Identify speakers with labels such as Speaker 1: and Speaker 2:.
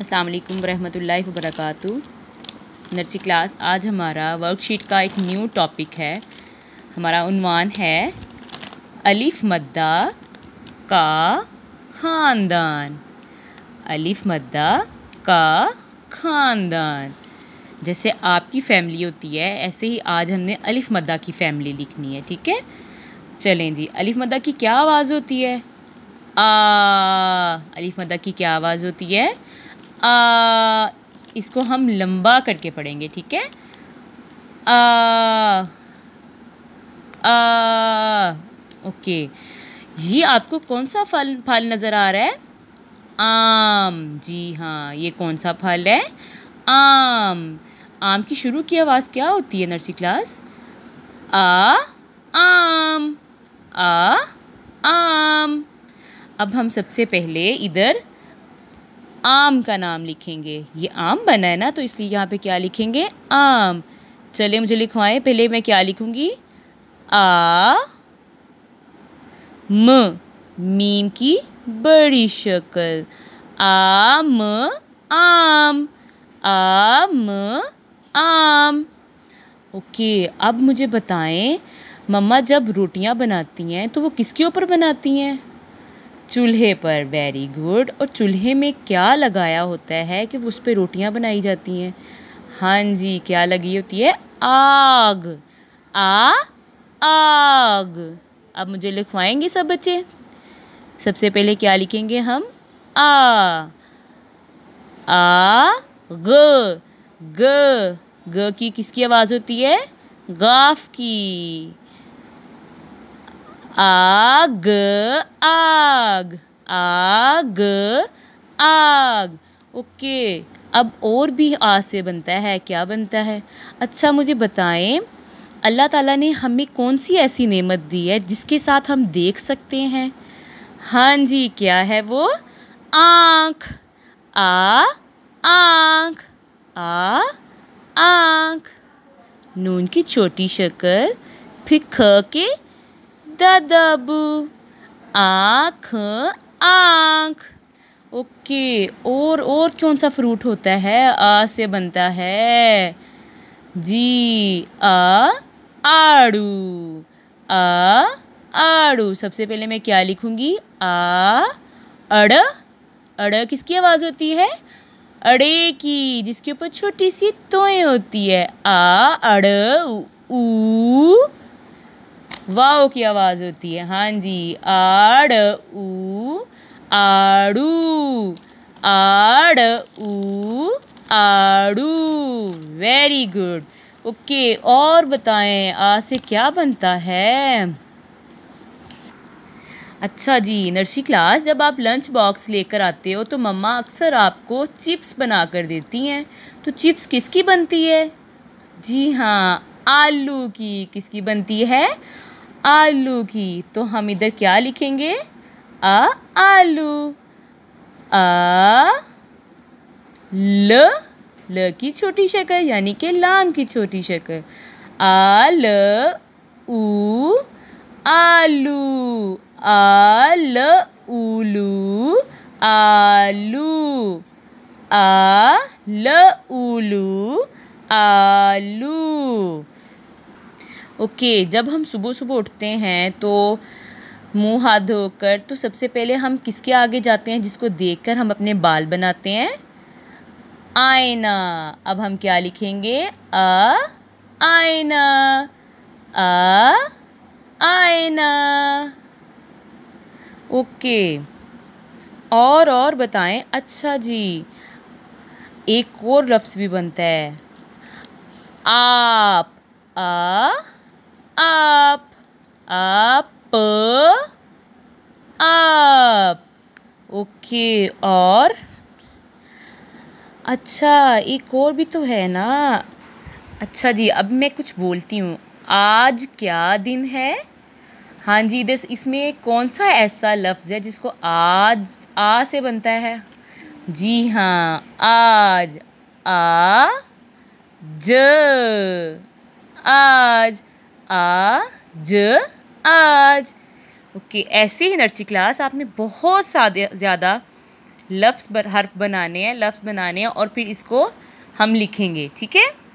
Speaker 1: असलकम वरहमतुल्लाहि वरक नर्सी क्लास आज हमारा वर्कशीट का एक न्यू टॉपिक है हमारा उनवान है अलिफ मद्दा का ख़ानदान अलिफ मद्दा का ख़ानदान जैसे आपकी फैमिली होती है ऐसे ही आज हमने अलिफ मद्दा की फैमिली लिखनी है ठीक है चलें जी अलिफ मद्दा की क्या आवाज़ होती है आ अलिफ मद्दा की क्या आवाज़ होती है आ इसको हम लंबा करके पढ़ेंगे ठीक है आ आ ओके ये आपको कौन सा फल फल नज़र आ रहा है आम जी हाँ ये कौन सा फल है आम आम की शुरू की आवाज़ क्या होती है नर्सरी क्लास आ आम आ आम अब हम सबसे पहले इधर आम का नाम लिखेंगे ये आम बना है ना तो इसलिए यहाँ पे क्या लिखेंगे आम चलिए मुझे लिखवाएं पहले मैं क्या लिखूँगी आ म मीम की बड़ी शक्ल आम आम आम आम ओके अब मुझे बताएं मम्मा जब रोटियाँ बनाती हैं तो वो किसके ऊपर बनाती हैं चूल्हे पर वेरी गुड और चूल्हे में क्या लगाया होता है कि उस पर रोटियां बनाई जाती हैं हाँ जी क्या लगी होती है आग आ आग अब मुझे लिखवाएंगे सब बच्चे सबसे पहले क्या लिखेंगे हम आ आ ग ग ग की किसकी आवाज़ होती है गाफ की आग आग आग आग ओके अब और भी आ से बनता है क्या बनता है अच्छा मुझे बताएं अल्लाह ताला ने हमें कौन सी ऐसी नेमत दी है जिसके साथ हम देख सकते हैं हाँ जी क्या है वो आँख आ आँख आ आँख नून की छोटी शक्ल फिर ख के ददब आँख आँख ओके और और कौन सा फ्रूट होता है आ से बनता है जी आ आड़ू आ आड़ू सबसे पहले मैं क्या लिखूंगी आ अड़ अड़ किसकी आवाज़ होती है अड़े की जिसके ऊपर छोटी सी तोएं होती है आ अड़ ऊ वाओ की आवाज़ होती है हाँ जी आड़ ऊ आड़ू आड़ ऊ आड़ू वेरी गुड ओके और बताएं आ से क्या बनता है अच्छा जी नर्सी क्लास जब आप लंच बॉक्स लेकर आते हो तो मम्मा अक्सर आपको चिप्स बना कर देती हैं तो चिप्स किसकी बनती है जी हाँ आलू की किसकी बनती है आलू की तो हम इधर क्या लिखेंगे अ आलू अ ल ल की छोटी शक्ल यानी कि लाम की छोटी शक्ल आ ल आलू आ ल उलू आलू आ ल उलू आलू ओके जब हम सुबह सुबह उठते हैं तो मुंह हाथ धोकर तो सबसे पहले हम किसके आगे जाते हैं जिसको देखकर हम अपने बाल बनाते हैं आयना अब हम क्या लिखेंगे आ आयना आ आयना ओके और और बताएं अच्छा जी एक और लफ्ज़ भी बनता है आप आ up, up, up. Okay okay, और अच्छा एक और भी तो है ना अच्छा जी अब मैं कुछ बोलती हूँ आज क्या दिन है हाँ जी इधर इसमें कौन सा ऐसा लफ्ज़ है जिसको आज आ से बनता है जी हाँ आज आ ज आज आज आज ओके okay, ऐसे ही नर्सरी क्लास आपने बहुत ज़्यादा लफ्स हर्फ बनाने हैं लफ्स बनाने हैं और फिर इसको हम लिखेंगे ठीक है